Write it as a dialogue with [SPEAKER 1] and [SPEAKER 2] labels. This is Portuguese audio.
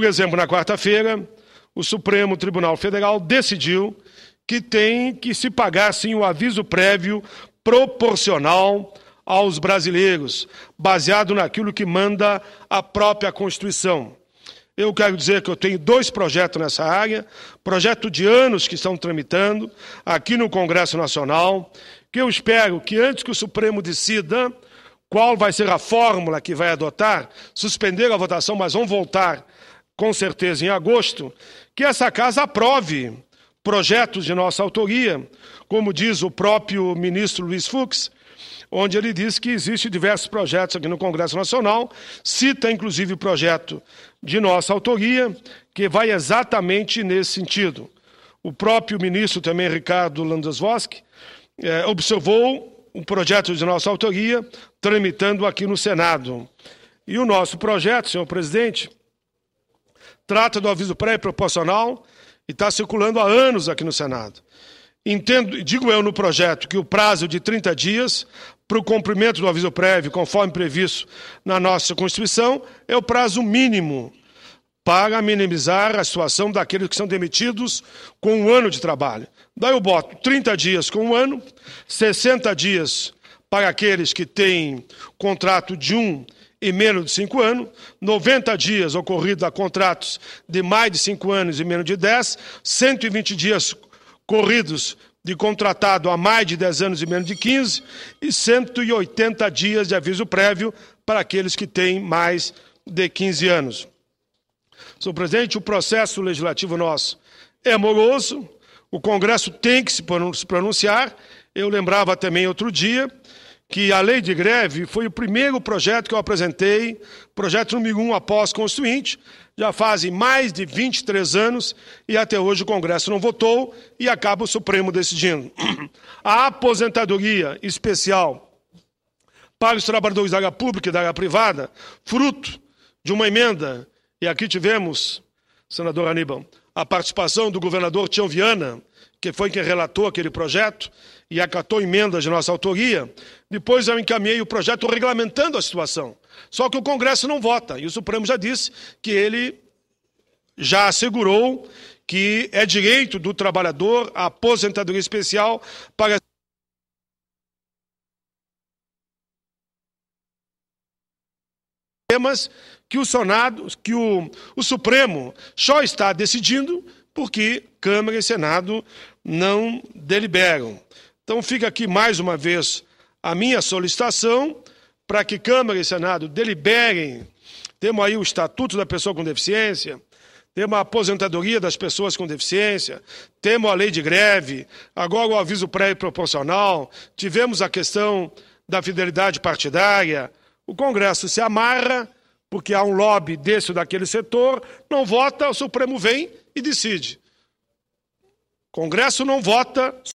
[SPEAKER 1] Por exemplo, na quarta-feira, o Supremo Tribunal Federal decidiu que tem que se pagar sim o aviso prévio proporcional aos brasileiros, baseado naquilo que manda a própria Constituição. Eu quero dizer que eu tenho dois projetos nessa área, projeto de anos que estão tramitando aqui no Congresso Nacional, que eu espero que antes que o Supremo decida qual vai ser a fórmula que vai adotar, suspender a votação, mas vão voltar com certeza em agosto, que essa casa aprove projetos de nossa autoria, como diz o próprio ministro Luiz Fux, onde ele diz que existe diversos projetos aqui no Congresso Nacional, cita inclusive o projeto de nossa autoria, que vai exatamente nesse sentido. O próprio ministro também, Ricardo Landas Vosk, eh, observou o projeto de nossa autoria tramitando aqui no Senado. E o nosso projeto, senhor presidente, trata do aviso prévio proporcional e está circulando há anos aqui no Senado. Entendo, digo eu no projeto que o prazo de 30 dias para o cumprimento do aviso prévio, conforme previsto na nossa Constituição, é o prazo mínimo para minimizar a situação daqueles que são demitidos com um ano de trabalho. Daí eu boto 30 dias com um ano, 60 dias para aqueles que têm contrato de um e menos de 5 anos, 90 dias ocorridos a contratos de mais de 5 anos e menos de 10, 120 dias corridos de contratado a mais de 10 anos e menos de 15 e 180 dias de aviso prévio para aqueles que têm mais de 15 anos. Senhor presidente, o processo legislativo nosso é moroso, o Congresso tem que se pronunciar. Eu lembrava também outro dia que a lei de greve foi o primeiro projeto que eu apresentei, projeto número um após Constituinte, já fazem mais de 23 anos e até hoje o Congresso não votou e acaba o Supremo decidindo. A aposentadoria especial para os trabalhadores da área pública e da área privada, fruto de uma emenda, e aqui tivemos, senador Aníbal, a participação do governador Tião Viana, que foi quem relatou aquele projeto e acatou emendas de nossa autoria. Depois eu encaminhei o projeto regulamentando a situação. Só que o Congresso não vota, e o Supremo já disse que ele já assegurou que é direito do trabalhador a aposentadoria especial para temas que o Senado, que o, o Supremo só está decidindo porque Câmara e Senado não deliberam. Então fica aqui mais uma vez a minha solicitação para que Câmara e Senado deliberem. Temos aí o Estatuto da Pessoa com Deficiência, temos a aposentadoria das pessoas com deficiência, temos a lei de greve, agora o aviso prévio proporcional, tivemos a questão da fidelidade partidária, o Congresso se amarra, porque há um lobby desse ou daquele setor, não vota, o Supremo vem e decide. Congresso não vota.